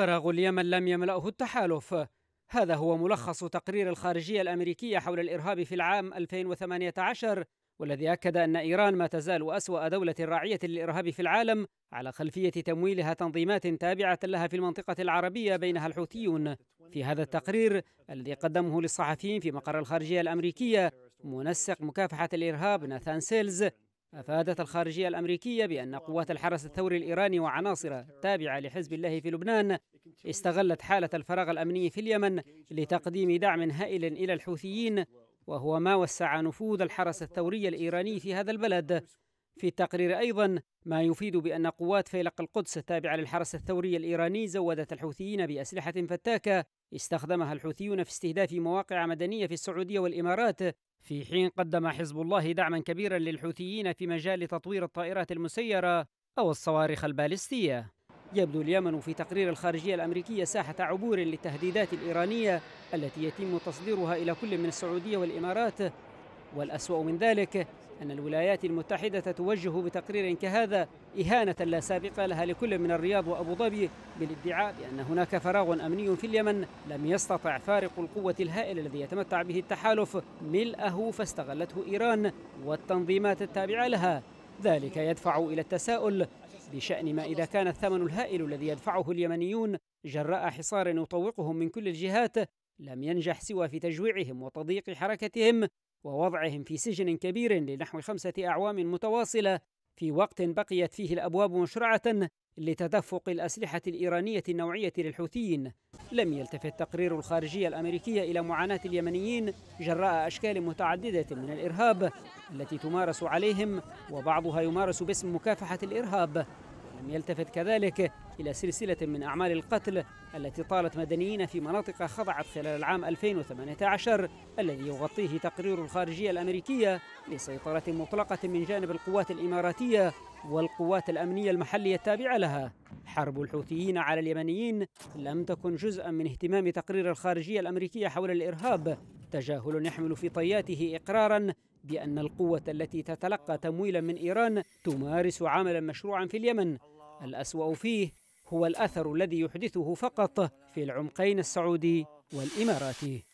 فراغ اليمن لم يملأه التحالف هذا هو ملخص تقرير الخارجية الأمريكية حول الإرهاب في العام 2018 والذي أكد أن إيران ما تزال أسوأ دولة راعية للإرهاب في العالم على خلفية تمويلها تنظيمات تابعة لها في المنطقة العربية بينها الحوثيون في هذا التقرير الذي قدمه للصحفيين في مقر الخارجية الأمريكية منسق مكافحة الإرهاب ناثان سيلز أفادت الخارجية الأمريكية بأن قوات الحرس الثوري الإيراني وعناصره تابعة لحزب الله في لبنان استغلت حالة الفراغ الأمني في اليمن لتقديم دعم هائل إلى الحوثيين وهو ما وسع نفوذ الحرس الثوري الإيراني في هذا البلد في التقرير أيضا ما يفيد بأن قوات فيلق القدس التابعة للحرس الثوري الإيراني زودت الحوثيين بأسلحة فتاكة استخدمها الحوثيون في استهداف مواقع مدنية في السعودية والإمارات في حين قدم حزب الله دعما كبيرا للحوثيين في مجال تطوير الطائرات المسيرة أو الصواريخ البالستية يبدو اليمن في تقرير الخارجية الأمريكية ساحة عبور للتهديدات الإيرانية التي يتم تصديرها إلى كل من السعودية والإمارات والأسوأ من ذلك أن الولايات المتحدة توجه بتقرير كهذا إهانة لا سابقة لها لكل من الرياض وأبو ظبي بالادعاء بأن هناك فراغ أمني في اليمن لم يستطع فارق القوة الهائل الذي يتمتع به التحالف ملأه فاستغلته إيران والتنظيمات التابعة لها ذلك يدفع إلى التساؤل بشأن ما إذا كان الثمن الهائل الذي يدفعه اليمنيون جراء حصار يطوقهم من كل الجهات لم ينجح سوى في تجويعهم وتضييق حركتهم ووضعهم في سجن كبير لنحو خمسة أعوام متواصلة في وقت بقيت فيه الأبواب مشرعة لتدفق الأسلحة الإيرانية النوعية للحوثيين لم يلتفت تقرير الخارجية الأمريكية إلى معاناة اليمنيين جراء أشكال متعددة من الإرهاب التي تمارس عليهم وبعضها يمارس باسم مكافحة الإرهاب لم يلتفت كذلك إلى سلسلة من أعمال القتل التي طالت مدنيين في مناطق خضعت خلال العام 2018 الذي يغطيه تقرير الخارجية الأمريكية لسيطرة مطلقة من جانب القوات الإماراتية والقوات الأمنية المحلية التابعة لها حرب الحوثيين على اليمنيين لم تكن جزءا من اهتمام تقرير الخارجية الأمريكية حول الإرهاب تجاهل يحمل في طياته إقراراً بأن القوة التي تتلقى تمويلا من إيران تمارس عملا مشروعا في اليمن الأسوأ فيه هو الأثر الذي يحدثه فقط في العمقين السعودي والإماراتي